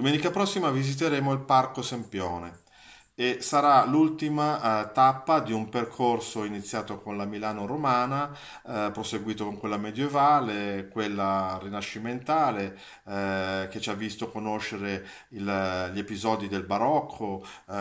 Domenica prossima visiteremo il Parco Sempione e sarà l'ultima eh, tappa di un percorso iniziato con la Milano romana, eh, proseguito con quella medievale, quella rinascimentale, eh, che ci ha visto conoscere il, gli episodi del barocco, eh,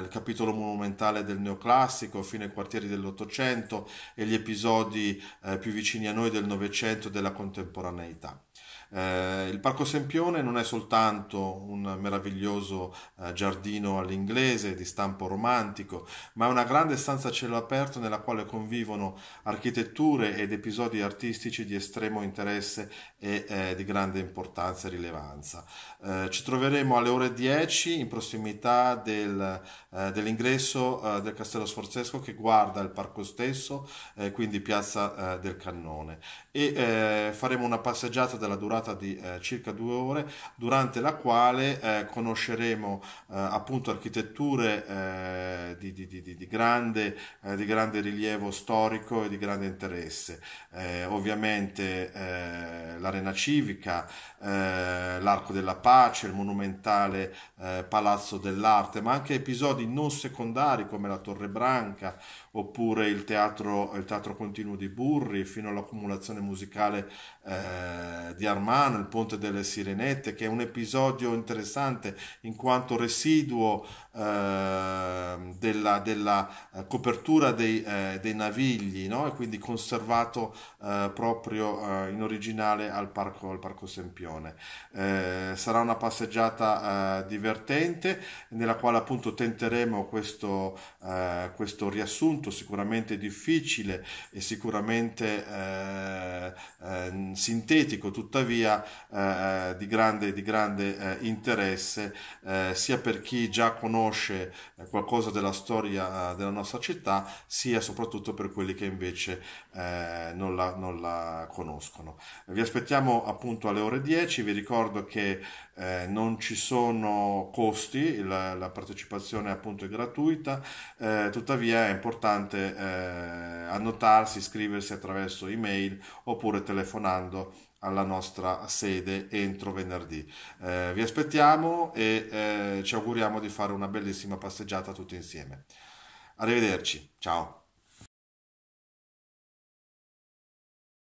il capitolo monumentale del neoclassico fino ai quartieri dell'Ottocento e gli episodi eh, più vicini a noi del Novecento e della contemporaneità. Eh, il Parco Sempione non è soltanto un meraviglioso giardino all'inglese, borghese di stampo romantico, ma è una grande stanza a cielo aperto nella quale convivono architetture ed episodi artistici di estremo interesse e eh, di grande importanza e rilevanza. Eh, ci troveremo alle ore 10 in prossimità del, eh, dell'ingresso eh, del Castello Sforzesco che guarda il parco stesso, eh, quindi piazza eh, del Cannone. E faremo una passeggiata della durata di circa due ore, durante la quale conosceremo appunto architetture figure eh, di, di, di, di, grande, eh, di grande rilievo storico e di grande interesse. Eh, ovviamente eh, l'Arena Civica, eh, l'Arco della Pace, il monumentale eh, Palazzo dell'Arte, ma anche episodi non secondari come la Torre Branca oppure il Teatro, il teatro Continuo di Burri fino all'accumulazione musicale di Armano, il Ponte delle Sirenette, che è un episodio interessante in quanto residuo eh, Ehm, della, della, eh, copertura dei, eh, dei navigli no? e quindi conservato eh, proprio eh, in originale al Parco, al parco Sempione. Eh, sarà una passeggiata divertente nella quale appunto tenteremo questo, questo riassunto sicuramente difficile e sicuramente ehm, sintetico tuttavia di grande, di grande interesse sia per chi già conosce conosce eh, qualcosa della storia eh, della nostra città, sia soprattutto per quelli che invece eh, non, la, non, la, conoscono. Vi aspettiamo appunto alle ore 10, vi ricordo che eh, non ci sono costi, la, la partecipazione appunto è gratuita, eh, tuttavia è importante eh, annotarsi, iscriversi attraverso email oppure telefonando alla nostra sede entro venerdì. Eh, vi aspettiamo e eh, ci auguriamo di fare una bellissima passeggiata tutti insieme. Arrivederci, ciao.